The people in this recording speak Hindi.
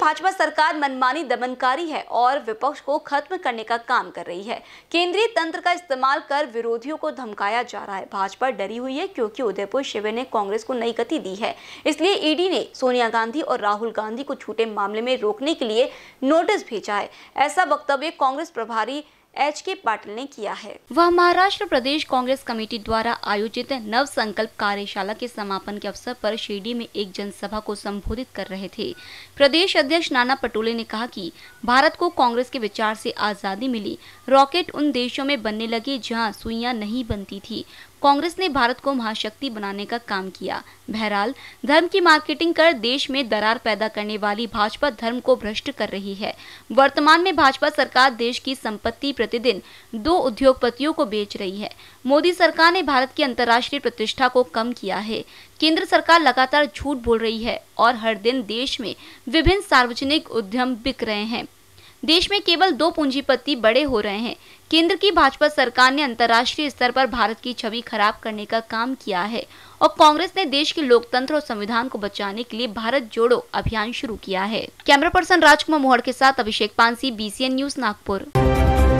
भाजपा सरकार मनमानी दमनकारी है और विपक्ष को खत्म करने का काम कर रही है केंद्रीय तंत्र का इस्तेमाल कर विरोधियों को धमकाया जा रहा है भाजपा डरी हुई है क्योंकि उदयपुर शिविर ने कांग्रेस को नई गति दी है इसलिए ईडी ने सोनिया गांधी और राहुल गांधी को छूटे मामले में रोकने के लिए नोटिस भेजा है ऐसा वक्तव्य कांग्रेस प्रभारी एच के पाटिल ने किया है वह महाराष्ट्र प्रदेश कांग्रेस कमेटी द्वारा आयोजित नव संकल्प कार्यशाला के समापन के अवसर पर शिरडी में एक जनसभा को संबोधित कर रहे थे प्रदेश अध्यक्ष नाना पटोले ने कहा कि भारत को कांग्रेस के विचार से आज़ादी मिली रॉकेट उन देशों में बनने लगे जहां सुइयां नहीं बनती थी कांग्रेस ने भारत को महाशक्ति बनाने का काम किया बहरहाल धर्म की मार्केटिंग कर देश में दरार पैदा करने वाली भाजपा धर्म को भ्रष्ट कर रही है वर्तमान में भाजपा सरकार देश की संपत्ति प्रतिदिन दो उद्योगपतियों को बेच रही है मोदी सरकार ने भारत की अंतर्राष्ट्रीय प्रतिष्ठा को कम किया है केंद्र सरकार लगातार झूठ बोल रही है और हर दिन देश में विभिन्न सार्वजनिक उद्यम बिक रहे हैं देश में केवल दो पूंजीपति बड़े हो रहे हैं केंद्र की भाजपा सरकार ने अंतर्राष्ट्रीय स्तर पर भारत की छवि खराब करने का काम किया है और कांग्रेस ने देश के लोकतंत्र और संविधान को बचाने के लिए भारत जोड़ो अभियान शुरू किया है कैमरा पर्सन राजकुमार मोहड़ के साथ अभिषेक पानसी बी न्यूज नागपुर